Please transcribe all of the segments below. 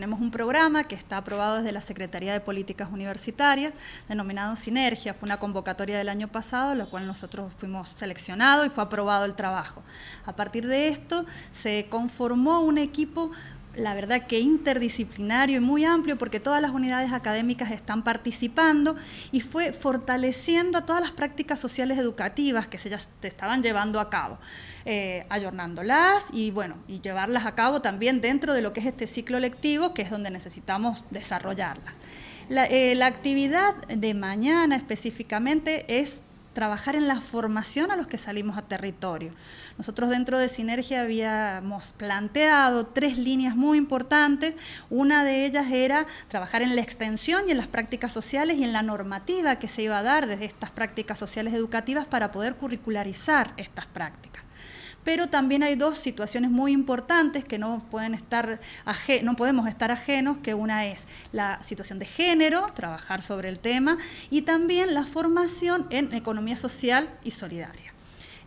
tenemos un programa que está aprobado desde la Secretaría de Políticas Universitarias, denominado Sinergia. Fue una convocatoria del año pasado, la cual nosotros fuimos seleccionados y fue aprobado el trabajo. A partir de esto, se conformó un equipo la verdad que interdisciplinario y muy amplio porque todas las unidades académicas están participando y fue fortaleciendo a todas las prácticas sociales educativas que se, estaban llevando a cabo, eh, ayornándolas y bueno, y llevarlas a cabo también dentro de lo que es este ciclo lectivo, que es donde necesitamos desarrollarlas. La, eh, la actividad de mañana específicamente es trabajar en la formación a los que salimos a territorio. Nosotros dentro de Sinergia habíamos planteado tres líneas muy importantes. Una de ellas era trabajar en la extensión y en las prácticas sociales y en la normativa que se iba a dar desde estas prácticas sociales educativas para poder curricularizar estas prácticas pero también hay dos situaciones muy importantes que no, pueden estar no podemos estar ajenos, que una es la situación de género, trabajar sobre el tema, y también la formación en economía social y solidaria.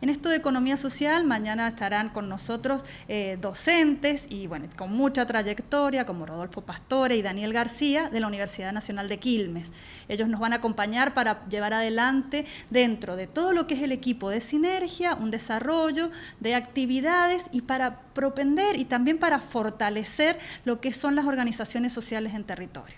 En esto de economía social, mañana estarán con nosotros eh, docentes y bueno, con mucha trayectoria, como Rodolfo Pastore y Daniel García, de la Universidad Nacional de Quilmes. Ellos nos van a acompañar para llevar adelante dentro de todo lo que es el equipo de sinergia, un desarrollo de actividades y para propender y también para fortalecer lo que son las organizaciones sociales en territorio.